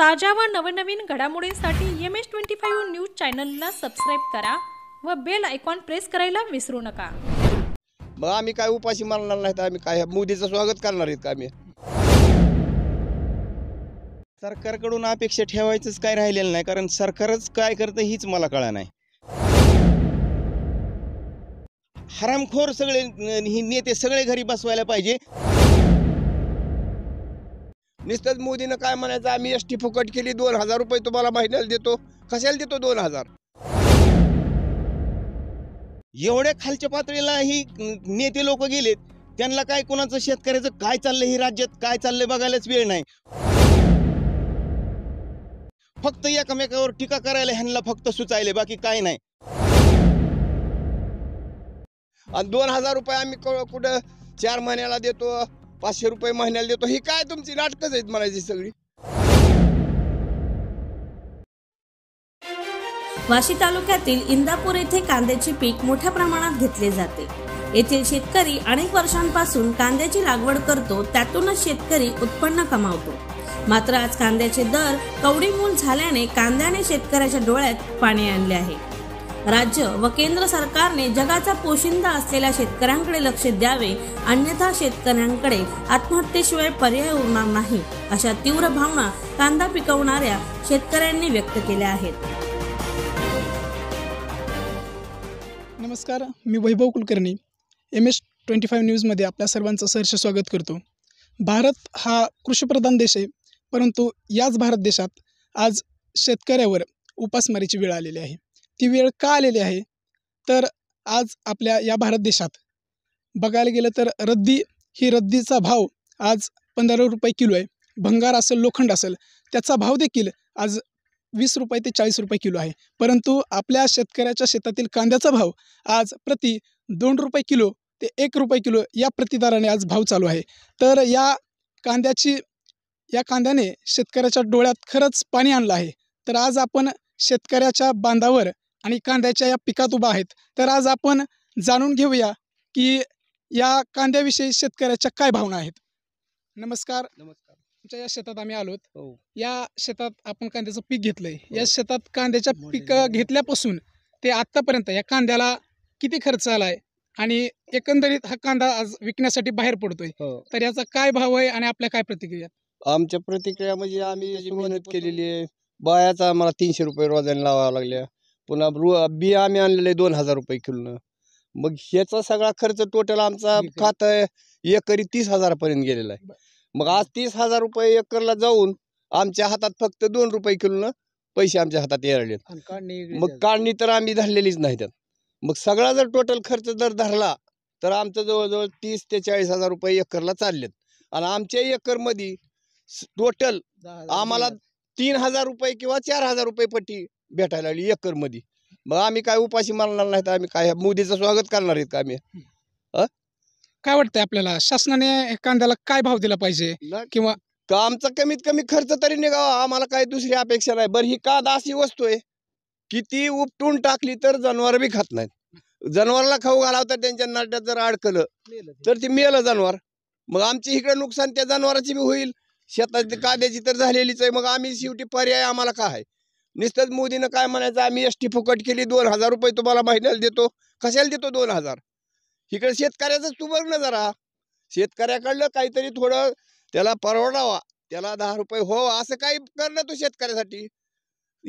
ताज्या व नवनवीन घडामोडींसाठी M S twenty five news चॅनलला सबस्क्राईब करा व बेल आयकॉन प्रेस करायला विसरू नका मग आम्ही काय उपाशी मारणार नाही आम्ही काय मोदीचं स्वागत करणार आहेत का आम्ही सरकारकडून अपेक्षा ठेवायचंच काय राहिलेलं नाही कारण सरकारच काय करतं हीच मला कळा नाही हरामखोर सगळे नेते सगळे घरी बसवायला पाहिजे नुसतंच मोदीनं काय म्हणायचं आम्ही एस टी फुकट केली दोन हजार रुपये तुम्हाला महिन्याला देतो कशाला देतो दोन हजार एवढ्या खालच्या पातळीला ही नेते लोक गेलेत त्यांना काय कोणाचं शेतकऱ्याचं काय चाललंय ही राज्यात काय चाललंय बघायलाच वेळ नाही फक्त एकमेकावर टीका करायला ह्यांना फक्त सुचायले बाकी काय नाही आणि दोन हजार रुपये आम्ही कुठं चार महिन्याला देतो पाचशे रुपये महिन्याला देतो ही काय तुमची नाटकच आहेत म्हणायची सगळी वाशी तालुक्यातील इंदापूर येथे कांद्याचे पीक मोठ्या प्रमाणात घेतले जाते येथील शेतकरी अनेक वर्षांपासून कांद्याची लागवड करतो त्यातूनच शेतकरी उत्पन्न कमावतो मात्र आज कांद्याचे दर कवडीमूल झाल्याने कांद्याने शेतकऱ्याच्या डोळ्यात पाणी आणले आहे राज्य व केंद्र सरकारने जगाचा पोशिंदा असलेल्या शेतकऱ्यांकडे लक्ष द्यावे अन्यथा शेतकऱ्यांकडे आत्महत्येशिवाय पर्याय उरणार नाही अशा तीव्र भावना कांदा पिकवणाऱ्या शेतकऱ्यांनी व्यक्त केल्या आहेत नमस्कार मी Vaibhav Kulkarni M S twenty five न्यूजमध्ये आपल्या सर्वांचं सहर्ष स्वागत करतो भारत हा कृषीप्रधान देश आहे परंतु याच भारत देशात आज शेतकऱ्यावर उपासमारीची वेळ आलेली आहे ती वेळ का आलेली आहे तर आज आपल्या या भारत देशात बघायला गेलं तर रद्दी ही रद्दीचा भाव आज पंधरा रुपये किलो आहे भंगार असेल लोखंड असेल त्याचा भाव देखील आज वीस रुपये ते चाळीस रुपये किलो आहे परंतु आपल्या शेतकऱ्याच्या शेतातील कांद्याचा भाव आज प्रति दोन रुपये किलो ते एक रुपये किलो या प्रतिदाराने आज भाव चालू आहे तर या कांद्याची या कांद्याने शेतकऱ्याच्या डोळ्यात खरंच पाणी आणलं आहे तर आज आपण शेतकऱ्याच्या बांधावर आणि कांद्याच्या या पिकात उभा आहेत तर आज आपण जाणून घेऊया की या कांद्याविषयी शेतकऱ्याच्या काय भावना आहेत नमस्कार नमस्कार तुमच्या या शेतात आम्ही आलोत हो. या शेतात आपण कांद्याचं पीक घेतलंय या हो. शेतात कांद्याच्या पीक घेतल्यापासून ते आतापर्यंत या कांद्याला किती खर्च आलाय आणि एकंदरीत हा कांदा आज विकण्यासाठी बाहेर पडतोय हो. तर याचा काय भाव आहे आणि आपल्या काय प्रतिक्रिया आमच्या प्रतिक्रिया म्हणजे आम्ही मेहनत केलेली आहे बायाचा आम्हाला तीनशे रुपये रोजाने लावा लागल्या पुन्हा रु बिया आम्ही आणलेले दोन हजार रुपये किलोनं मग ह्याचा सगळा खर्च टोटल आमचा खात एकरी तीस हजारापर्यंत गेलेला आहे मग आज तीस हजार रुपये एकरला जाऊन आमच्या हातात फक्त दोन रुपये किलोनं पैसे आमच्या हातात येरलेत मग काढणी तर आम्ही धरलेलीच नाही त्यात मग सगळा जर टोटल खर्च जर धरला तर आमचं जवळजवळ तीस ते चाळीस हजार रुपये एकरला चाललेत आणि आमच्या एकर एकरमध्ये टोटल आम्हाला तीन हजार रुपये किंवा चार हजार रुपये पट्टी भेटायला एकर मध्ये मग आम्ही काय उपाशी मारणार नाही आम्ही काय मोदीचं स्वागत करणार आहेत का आम्ही काय वाटतंय आपल्याला शासनाने कांद्याला काय भाव दिला पाहिजे किंवा आमचा कमीत कमी खर्च तरी निघावा आम्हाला काय दुसरी अपेक्षा नाही बरं ही कांदा अशी वस्तू आहे किती उपटून टाकली तर जनावर बी खात नाहीत जनावरला खाऊ घालाव तर त्यांच्या नाट्यात जर अडकलं तर ती मेलं जनावर मग आमची इकडे नुकसान त्या जनावराची बी होईल शेतातील कांद्याची तर झालेलीच आहे मग आम्ही शेवटी पर्याय आम्हाला काय निस्तच मोदीनं काय म्हणायचं आम्ही एस टी फुकट केली दोन हजार रुपये तुम्हाला महिन्याला देतो कशाला देतो दोन हजार इकडे शेतकऱ्याचं तू बघ ना जरा शेतकऱ्याकडलं काहीतरी थोडं त्याला परवडावा त्याला दहा रुपये हो असं काही कर ना तू शेतकऱ्यासाठी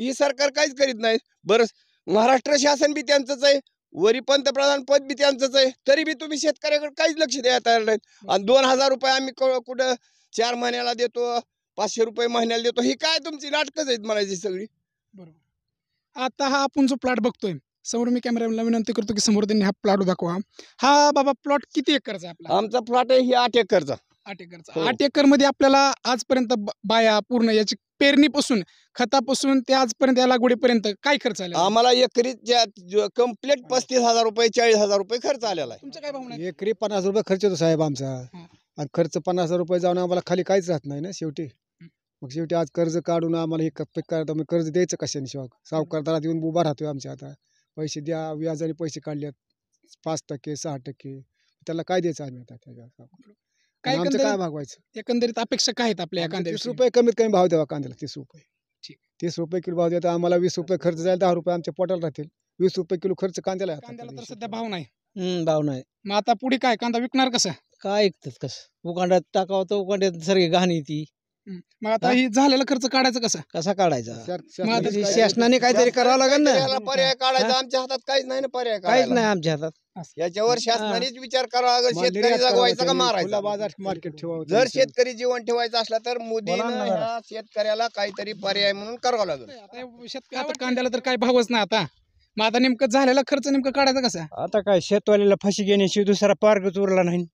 ही सरकार काहीच करीत नाही बरं महाराष्ट्र शासन बी त्यांचंच आहे वरी पंतप्रधान पद बी त्यांचंच आहे तरी बी तुम्ही शेतकऱ्याकडे काहीच लक्ष द्यायला तयार नाहीत आणि दोन हजार रुपये आम्ही कुठं चार महिन्याला देतो पाचशे रुपये महिन्याला देतो ही काय तुमची नाटकच आहेत म्हणायची सगळी बरोबर आता हा आपण जो प्लॉट बघतोय समोर मी मी विनंती करतो की समोर त्यांनी हा प्लॉट दाखवा हा बाबा प्लॉट किती एकरचा आपला आमचा प्लॉट आहे ही आठ एकरचा आठ एकरचा हो. आठ एकर मध्ये आपल्याला आजपर्यंत बाया पूर्ण याची पेरणीपासून खतापासून ते आजपर्यंत या लागवडीपर्यंत काय खर्च आला आम्हाला एकरी कम्प्लीट पस्तीस हजार रुपये चाळीस हजार रुपये खर्च आलेला आहे काय भावना एकरी पन्नास रुपये खर्च होतो साहेब आमचा आणि खर्च पन्नास हजार रुपये जाऊन आम्हाला खाली काहीच राहत नाही ना शेवटी मग शेवटी आज कर्ज काढून आम्हाला हे कप्पे करायचं मग कर्ज द्यायचं कशाने शिवाय सावकार दरात येऊन उभा राहतो आमच्या आता पैसे द्या व्याजाने पैसे काढले पाच टक्के सहा टक्के त्याला काय द्यायचं आम्ही आता त्याच्या काय आमचं काय एकंदरीत एकंदरीत अपेक्षा काय आहेत आपल्या तीस रुपये कमीत कमी भाव द्यावा कांद्याला तीस रुपये तीस रुपये किलो भाव द्या आम्हाला वीस रुपये खर्च जाईल दहा रुपये आमच्या पोटाला राहतील वीस रुपये किलो खर्च कांद्याला कांद्याला सध्या भाव नाही भाव नाही मग आता पुढे काय कांदा विकणार कसा काय ऐकतात कसं उकांड्यात टाकावं तर उकांड्यात सगळी घाण येते मग आता ही झालेला खर्च काढायचा कसा कसा काढायचा शासनाने काहीतरी करावं लागेल ना पर्याय काढायचा आमच्या हातात काहीच नाही ना पर्याय काहीच नाही आमच्या हातात याच्यावर शासनानेच विचार करावा लागेल शेतकरी जगवायचा का मारायचा बाजार मार्केट ठेवा जर शेतकरी जीवन ठेवायचं असला तर मोदी शेतकऱ्याला काहीतरी पर्याय म्हणून करावा लागेल आता शेतकरी कांद्याला तर काय भावच नाही आता मग आता नेमकं झालेला खर्च नेमकं काढायचा कसा आता काय शेतवाल्याला फशी घेण्याशिवाय दुसरा मार्गच उरला नाही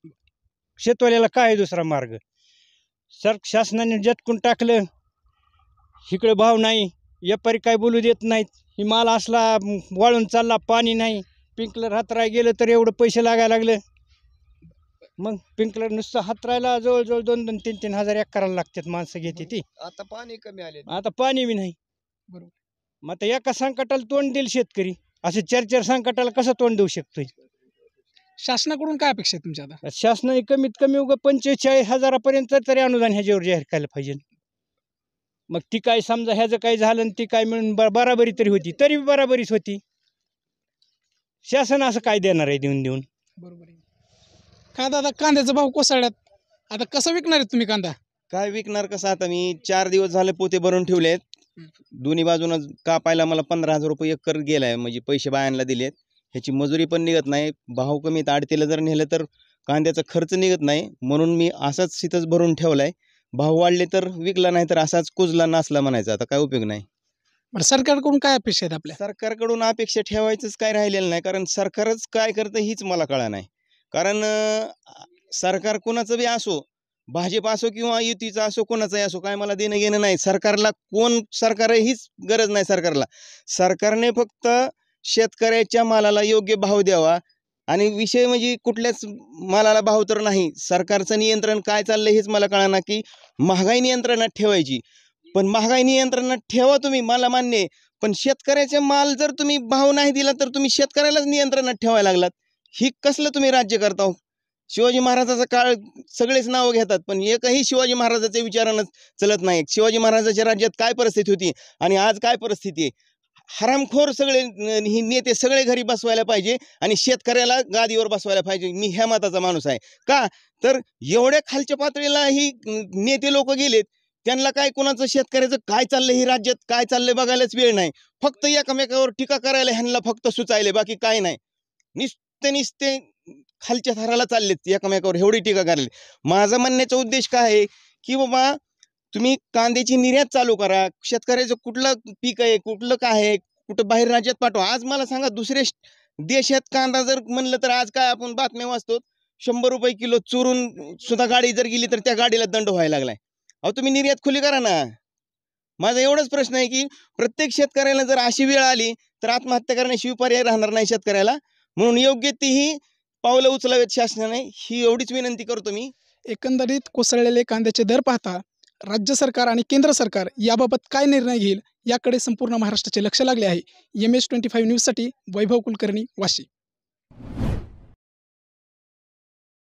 शेतवाल्याला काय दुसरा मार्ग सर शासनाने जटकून टाकलं इकडे भाव नाही व्यापारी काय बोलू देत नाहीत ही माल असला वाळून चालला पाणी नाही पिंकलर हातराय गेलं तर एवढं पैसे लागायला लागले मग पिंकलर नुसतं हातरायला जवळजवळ दोन दोन तीन तीन हजार एक करायला लागतात माणसं घेते ती आता पाणी कमी आले आता पाणी बी नाही बरोबर मग आता एका संकटाला तोंड देईल शेतकरी असे चार चार संकटाला कसं तोंड देऊ शकतोय शासनाकडून काय अपेक्षा आहे तुमच्या आता शासनाने कमीत कमी उगा पंचेचाळीस हजारापर्यंत तरी अनुदान ह्याच्यावर जाहीर करायला पाहिजे मग ती काय समजा ह्याचं काय झालं आणि ती काय मिळून बराबरी तरी होती तरी बराबरीच होती शासन असं काय देणार आहे देऊन देऊन बरोबर आहे दादा कांद्याचा भाव कोसळ्यात आता कसं विकणार आहेत तुम्ही कांदा काय विकणार कसं आता मी चार दिवस झाले पोते भरून ठेवलेत दोन्ही बाजूनं कापायला मला पंधरा हजार रुपये एकर गेलाय म्हणजे पैसे बायांना दिलेत ह्याची मजुरी पण निघत नाही भाव कमी ताडतीला जर नेलं तर कांद्याचा खर्च निघत नाही म्हणून मी असाच शीतच भरून ठेवला आहे भाव वाढले तर विकला नाही तर असाच कुजला नासला म्हणायचा आता काय उपयोग नाही बरं सरकारकडून काय अपेक्षा आहेत आपल्या सरकारकडून अपेक्षा ठेवायचंच काय राहिलेलं नाही कारण सरकारच काय करतं हीच मला कळा नाही कारण सरकार कोणाचं बी असो भाजप असो किंवा युतीचं असो कोणाचाही असो काय मला देणं घेणं नाही सरकारला कोण सरकार हीच गरज नाही सरकारला सरकारने फक्त शेतकऱ्याच्या मालाला योग्य भाव द्यावा आणि विषय म्हणजे कुठल्याच मालाला भाव तर नाही सरकारचं नियंत्रण काय चाललंय हेच मला कळाना की महागाई नियंत्रणात ठेवायची पण महागाई नियंत्रणात ठेवा तुम्ही मला मान्य पण शेतकऱ्याचा माल जर तुम्ही भाव नाही दिला तर तुम्ही शेतकऱ्यालाच नियंत्रणात ठेवायला लागलात ही कसलं तुम्ही राज्य करता हो शिवाजी महाराजाचा काळ सगळेच नावं घेतात पण एकही शिवाजी महाराजाच्या विचारानं चलत नाही शिवाजी महाराजाच्या राज्यात काय परिस्थिती होती आणि आज काय परिस्थिती आहे हरामखोर सगळे ही नेते सगळे घरी बसवायला पाहिजे आणि शेतकऱ्याला गादीवर बसवायला पाहिजे मी ह्या मताचा माणूस आहे का तर एवढ्या खालच्या पातळीला ही नेते लोक गेलेत त्यांना काय कोणाचं शेतकऱ्याचं काय चाललंय ही राज्यात काय चाललंय बघायलाच वेळ नाही फक्त एकमेकावर टीका करायला ह्यांना फक्त सुचायले बाकी काय नाही निस्ते निस्ते खालच्या थराला चाललेत एकमेकावर एवढी टीका करायला माझा म्हणण्याचा उद्देश काय आहे की बाबा तुम्ही कांद्याची निर्यात चालू करा शेतकऱ्याचं कुठलं पीक आहे कुठलं काय आहे कुठं बाहेर राज्यात पाठवा आज मला सांगा दुसरे देशात कांदा जर म्हणलं तर आज काय आपण बातम्या वाचतो शंभर रुपये किलो चोरून सुद्धा गाडी जर गेली तर त्या गाडीला दंड व्हायला लागलाय अहो तुम्ही निर्यात खुली करा ना माझा एवढाच प्रश्न आहे की प्रत्येक शेतकऱ्याला जर अशी वेळ आली तर आत्महत्या करण्याशिवाय पर्याय राहणार नाही शेतकऱ्याला म्हणून योग्य तीही पावलं उचलावेत शासनाने ही एवढीच विनंती करतो मी एकंदरीत कोसळलेले कांद्याचे दर पाहता राज्य सरकार आणि केंद्र सरकार याबाबत काय निर्णय घेईल याकडे संपूर्ण महाराष्ट्राचे लक्ष लागले आहे एम एस ट्वेंटी फाईव्ह न्यूजसाठी वैभव कुलकर्णी वाशी